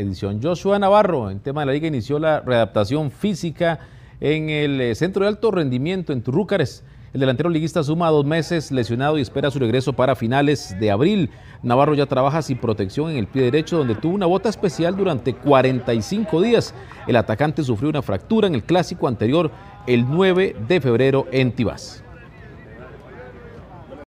edición. Joshua Navarro, en tema de la liga, inició la readaptación física en el eh, centro de alto rendimiento en Turrúcares. El delantero liguista suma dos meses lesionado y espera su regreso para finales de abril. Navarro ya trabaja sin protección en el pie derecho, donde tuvo una bota especial durante 45 días. El atacante sufrió una fractura en el clásico anterior el 9 de febrero en Tibás.